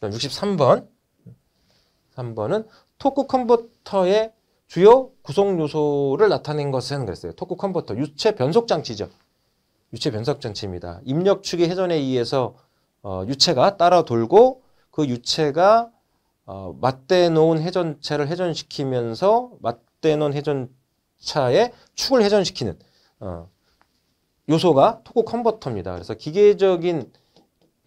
63번. 3번은 토크 컨버터의 주요 구성 요소를 나타낸 것은 그랬어요. 토크 컨버터, 유체 변속 장치죠. 유체 변속 장치입니다. 입력 축의 회전에 의해서 어, 유체가 따라 돌고 그 유체가 어, 맞대 놓은 회전체를 회전시키면서 맞대 놓은 회전차의 축을 회전시키는 어, 요소가 토크 컨버터입니다. 그래서 기계적인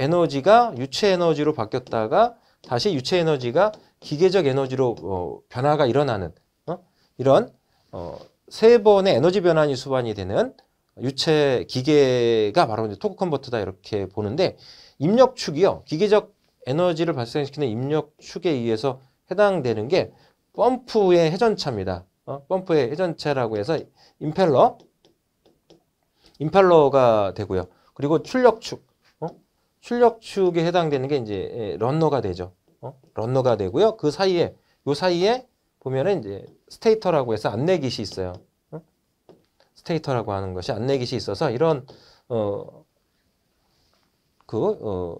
에너지가 유체 에너지로 바뀌었다가 다시 유체 에너지가 기계적 에너지로 어, 변화가 일어나는 어? 이런 어, 세 번의 에너지 변환이 수반이 되는 유체 기계가 바로 이제 토크 컨버터다 이렇게 보는데 입력축이요 기계적 에너지를 발생시키는 입력축에 의해서 해당되는 게 펌프의 회전차입니다. 어? 펌프의 회전차라고 해서 임펠러 임펠러가 되고요. 그리고 출력축 출력축에 해당되는 게 이제 예, 런너가 되죠. 어? 런너가 되고요. 그 사이에 요 사이에 보면은 이제 스테이터라고 해서 안내깃이 있어요. 어? 스테이터라고 하는 것이 안내깃이 있어서 이런 어그 어,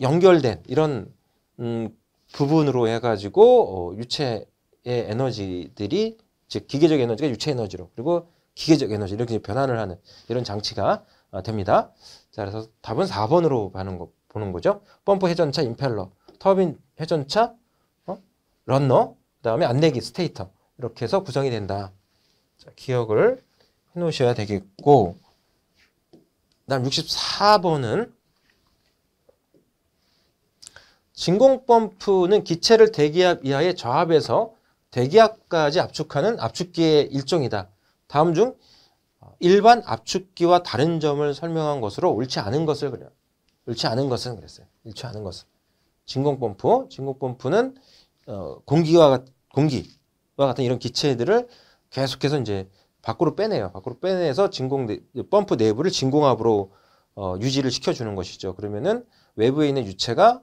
연결된 이런 음, 부분으로 해가지고 어, 유체의 에너지들이 즉 기계적 에너지가 유체 에너지로 그리고 기계적 에너지 이렇게 변환을 하는 이런 장치가 아, 됩니다. 자, 그래서 답은 4번으로 거, 보는 거죠. 펌프 회전차, 임펠러, 터빈 회전차, 어? 런너, 그 다음에 안내기, 스테이터 이렇게 해서 구성이 된다. 자, 기억을 해놓으셔야 되겠고 다음 64번은 진공 펌프는 기체를 대기압 이하의 저압에서 대기압까지 압축하는 압축기의 일종이다. 다음 중 일반 압축기와 다른 점을 설명한 것으로 옳지 않은 것을 그려. 옳지 않은 것은 그랬어요. 옳지 않은 것은. 진공펌프, 진공펌프는 어, 공기와 공기와 같은 이런 기체들을 계속해서 이제 밖으로 빼내요. 밖으로 빼내서 진공 펌프 내부를 진공압으로 어, 유지를 시켜주는 것이죠. 그러면은 외부에 있는 유체가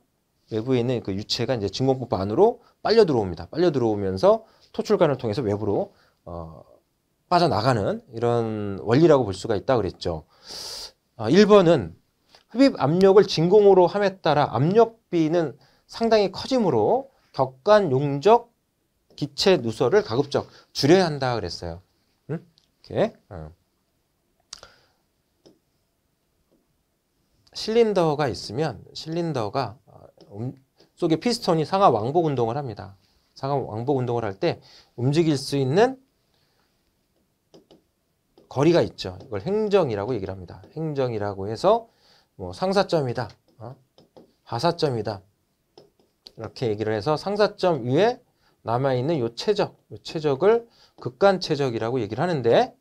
외부에 있는 그 유체가 이제 진공펌프 안으로 빨려 들어옵니다. 빨려 들어오면서 토출관을 통해서 외부로 어, 빠져나가는 이런 원리라고 볼 수가 있다 그랬죠. 1번은 아, 흡입 압력을 진공으로 함에 따라 압력비는 상당히 커지므로 격간 용적 기체 누설을 가급적 줄여야 한다 그랬어요. 이렇게. 어. 실린더가 있으면 실린더가 어, 음, 속에 피스톤이 상하 왕복 운동을 합니다. 상하 왕복 운동을 할 때 움직일 수 있는 거리가 있죠. 이걸 행정이라고 얘기를 합니다. 행정이라고 해서 뭐 상사점이다. 어? 하사점이다. 이렇게 얘기를 해서 상사점 위에 남아있는 요 최적, 요 최적을 극간최적이라고 얘기를 하는데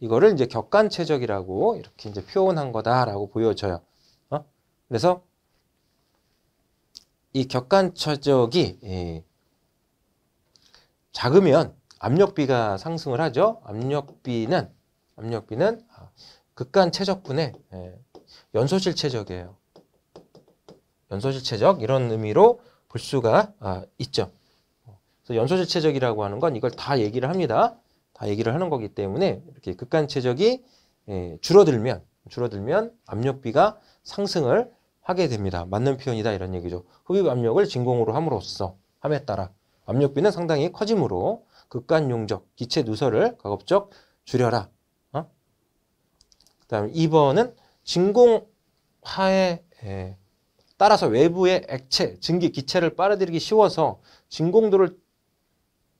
이거를 이제 격간최적이라고 이렇게 이제 표현한 거다라고 보여져요. 어? 그래서 이 격간최적이 예, 작으면 압력비가 상승을 하죠. 압력비는 압력비는 아, 극간 최적분의 예, 연소실 최적이에요. 연소실 최적 이런 의미로 볼 수가 아, 있죠. 그래서 연소실 최적이라고 하는 건 이걸 다 얘기를 합니다. 다 얘기를 하는 거기 때문에 이렇게 극간 최적이 예, 줄어들면 줄어들면 압력비가 상승을 하게 됩니다. 맞는 표현이다 이런 얘기죠. 흡입 압력을 진공으로 함으로써 함에 따라 압력비는 상당히 커지므로 극간 용적, 기체 누설을 가급적 줄여라. 그다음에 2번은 진공화에 예, 따라서 외부의 액체, 증기, 기체를 빨아들이기 쉬워서 진공도를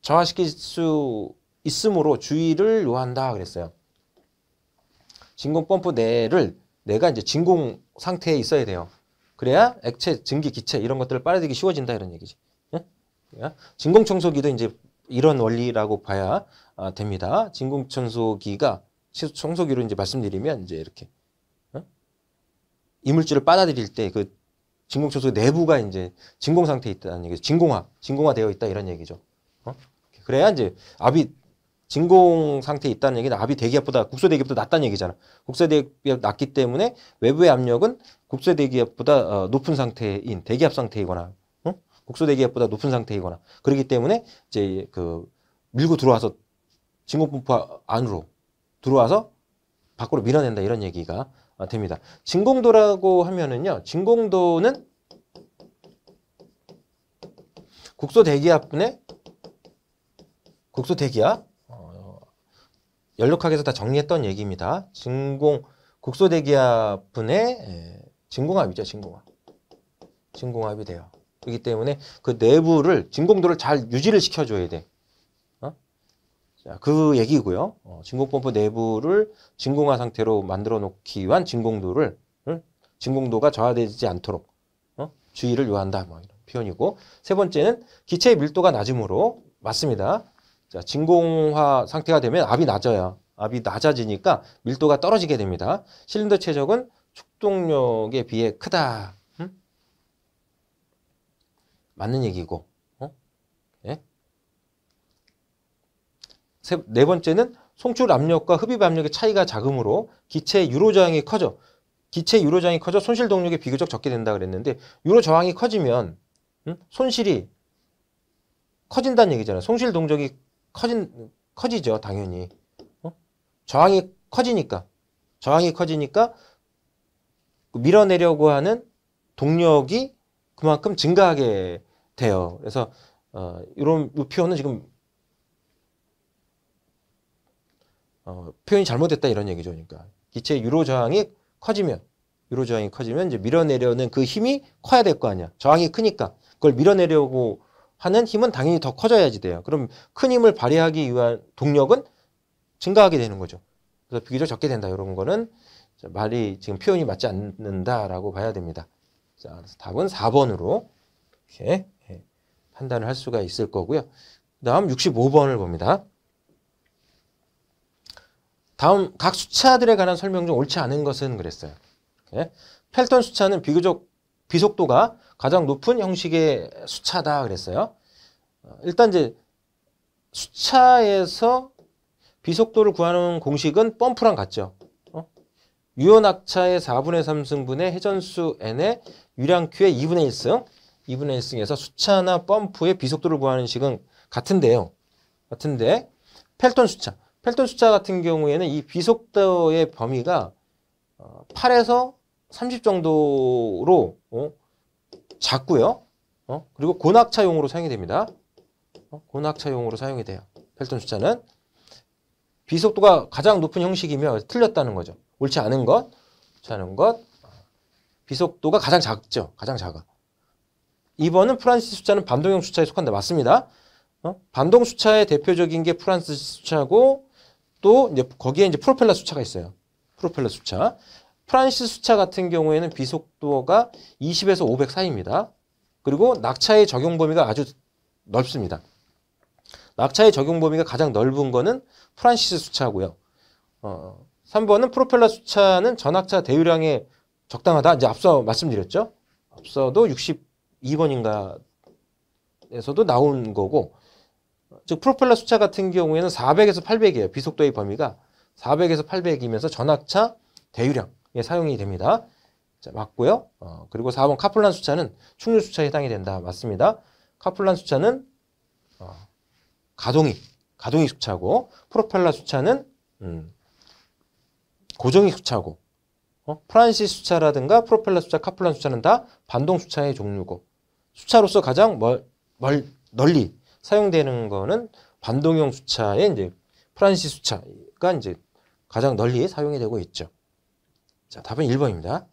저하시킬 수 있으므로 주의를 요한다 그랬어요. 진공 펌프 내를 내가 이제 진공 상태에 있어야 돼요. 그래야 액체, 증기, 기체 이런 것들을 빨아들이기 쉬워진다 이런 얘기지. 예? 그러니까 진공 청소기도 이제 이런 원리라고 봐야 아, 됩니다. 진공 청소기가 청소기로 이제 말씀드리면 이제 이렇게 어? 이물질을 빨아들일때 그 진공청소 기 내부가 이제 진공 상태에 있다는 얘기죠. 진공화, 진공화 되어 있다 이런 얘기죠. 어? 그래야 이제 압이 진공 상태에 있다는 얘기는 압이 대기압보다 국소 대기압보다 낮다는 얘기잖아. 국소 대기압 낮기 때문에 외부의 압력은 국소 대기압보다 어, 높은 상태인 대기압 상태이거나 응? 국소 대기압보다 높은 상태이거나 그렇기 때문에 이제 그 밀고 들어와서 진공 펌프 안으로 들어와서 밖으로 밀어낸다 이런 얘기가 됩니다. 진공도라고 하면은요. 진공도는 국소 대기압 분의 국소 대기압 어, 연력학에서 다 정리했던 얘기입니다. 진공 국소 대기압 분의 예, 진공압이죠. 진공압. 진공압이 돼요. 그렇기 때문에 그 내부를 진공도를 잘 유지를 시켜줘야 돼. 그 얘기고요. 어, 진공펌프 내부를 진공화 상태로 만들어 놓기 위한 진공도를 응? 진공도가 저하되지 않도록 어? 주의를 요한다. 뭐 이런 표현이고 세 번째는 기체의 밀도가 낮으므로 맞습니다. 자, 진공화 상태가 되면 압이 낮아요. 압이 낮아지니까 밀도가 떨어지게 됩니다. 실린더 최적은 축동력에 비해 크다. 응? 맞는 얘기고 세, 네 번째는 송출 압력과 흡입 압력의 차이가 작음으로 기체 유로 저항이 커져 기체 유로 저항이 커져 손실 동력이 비교적 적게 된다 그랬는데 유로 저항이 커지면 음? 손실이 커진다는 얘기잖아요. 손실 동력이 커진 커지죠 당연히 어? 저항이 커지니까 저항이 커지니까 밀어내려고 하는 동력이 그만큼 증가하게 돼요. 그래서 어, 이런 이 표현은 지금 어, 표현이 잘못됐다 이런 얘기죠. 그러니까 기체 의 유로 저항이 커지면 유로 저항이 커지면 이제 밀어내려는 그 힘이 커야 될 거 아니야. 저항이 크니까 그걸 밀어내려고 하는 힘은 당연히 더 커져야지 돼요. 그럼 큰 힘을 발휘하기 위한 동력은 증가하게 되는 거죠. 그래서 비교적 적게 된다. 이런 거는 말이 지금 표현이 맞지 않는다라고 봐야 됩니다. 자, 그래서 답은 4번으로 이렇게 예, 판단을 할 수가 있을 거고요. 그 다음 65번을 봅니다. 다음 각 수차들에 관한 설명 중 옳지 않은 것은 그랬어요. 예? 펠턴 수차는 비교적 비속도가 가장 높은 형식의 수차다 그랬어요. 어, 일단 이제 수차에서 비속도를 구하는 공식은 펌프랑 같죠. 어? 유연낙차의 4분의 3승분의 회전수 n의 유량 q의 2분의 1승 2분의 1승에서 수차나 펌프의 비속도를 구하는 식은 같은데요. 같은데 펠턴 수차 펠톤 숫자 같은 경우에는 이 비속도의 범위가 8에서 어, 30 정도로 어? 작고요. 어? 그리고 고낙차용으로 사용이 됩니다. 어? 고낙차용으로 사용이 돼요. 펠톤 숫자는 비속도가 가장 높은 형식이며 틀렸다는 거죠. 옳지 않은 것, 옳지 않은 것. 비속도가 가장 작죠. 가장 작아. 2번은 프란스 숫자는 반동형 숫자에 속한다. 맞습니다. 어? 반동 숫자의 대표적인 게 프란스 숫자고 또 이제 거기에 이제 프로펠러 수차가 있어요. 프로펠러 수차. 프란시스 수차 같은 경우에는 비속도가 20에서 500 사이입니다. 그리고 낙차의 적용 범위가 아주 넓습니다. 낙차의 적용 범위가 가장 넓은 거는 프란시스 수차고요. 어, 3번은 프로펠러 수차는 전학차 대유량에 적당하다. 이제 앞서 말씀드렸죠. 앞서도 62번인가에서도 나온 거고 즉 프로펠러 수차 같은 경우에는 400에서 800이에요. 비속도의 범위가 400에서 800이면서 전압차 대유량에 사용이 됩니다. 자, 맞고요. 어, 그리고 4번 카플란 수차는 충류 수차에 해당이 된다. 맞습니다. 카플란 수차는 어, 가동이 가동이 수차고 프로펠러 수차는 음, 고정이 수차고 어? 프란시 스수차라든가 프로펠러 수차, 카플란 수차는다 반동 수차의 종류고 수차로서 가장 멀, 멀, 널리 사용되는 거는 반동형 수차의 이제 프란시 수차가 이제 가장 널리 사용이 되고 있죠. 자, 답은 1번입니다.